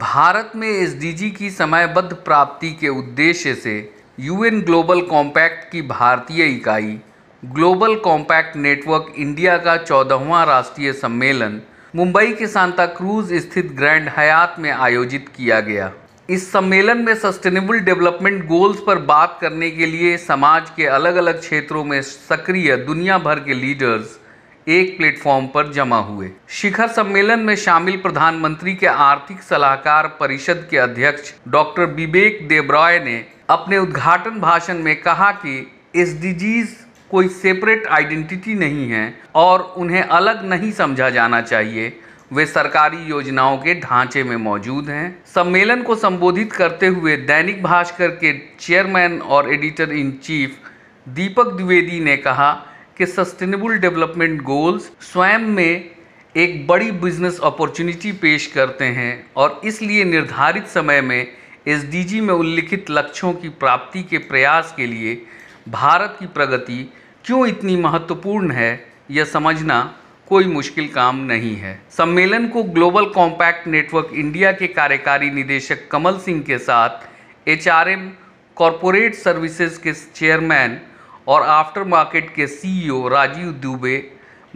भारत में एसडीजी की समयबद्ध प्राप्ति के उद्देश्य से यूएन ग्लोबल कॉम्पैक्ट की भारतीय इकाई ग्लोबल कॉम्पैक्ट नेटवर्क इंडिया का चौदहवां राष्ट्रीय सम्मेलन मुंबई के सांता क्रूज स्थित ग्रैंड हयात में आयोजित किया गया इस सम्मेलन में सस्टेनेबल डेवलपमेंट गोल्स पर बात करने के लिए समाज के अलग अलग क्षेत्रों में सक्रिय दुनिया भर के लीडर्स एक प्लेटफॉर्म पर जमा हुए शिखर सम्मेलन में शामिल प्रधानमंत्री के आर्थिक सलाहकार परिषद के अध्यक्ष डॉक्टर विवेक देवराय ने अपने उद्घाटन भाषण में कहा कि एस कोई सेपरेट आइडेंटिटी नहीं है और उन्हें अलग नहीं समझा जाना चाहिए वे सरकारी योजनाओं के ढांचे में मौजूद हैं सम्मेलन को संबोधित करते हुए दैनिक भास्कर के चेयरमैन और editor in chief Deepak Dwivedi ने कहा के सस्टेनेबल डेवलपमेंट गोल्स स्वयं में एक बड़ी बिजनेस अपॉर्चुनिटी पेश करते हैं और इसलिए निर्धारित समय में एस में उल्लिखित लक्ष्यों की प्राप्ति के प्रयास के लिए भारत की प्रगति क्यों इतनी महत्वपूर्ण है यह समझना कोई मुश्किल काम नहीं है सम्मेलन को ग्लोबल कॉम्पैक्ट नेटवर्क इंडिया के कार्यकारी निदेशक कमल सिंह के साथ H R M corporate services के चेयरमैन और आफ्टर मार्केट के सीईओ e राजीव दुबे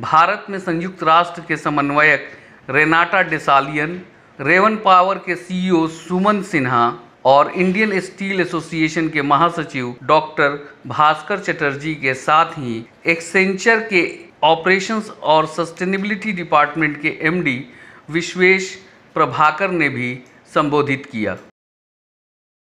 भारत में संयुक्त राष्ट्र के समन्वयक रेनाटा डिसालियन रेवन पावर के सीईओ e सुमन सिन्हा और इंडियन स्टील एसोसिएशन के महासचिव डॉक्टर भास्कर चटर्जी के साथ ही एक्सेंचर के ऑपरेशंस और सस्टेनेबिलिटी डिपार्टमेंट के एमडी विश्वेश प्रभाकर ने भी संबोधित किया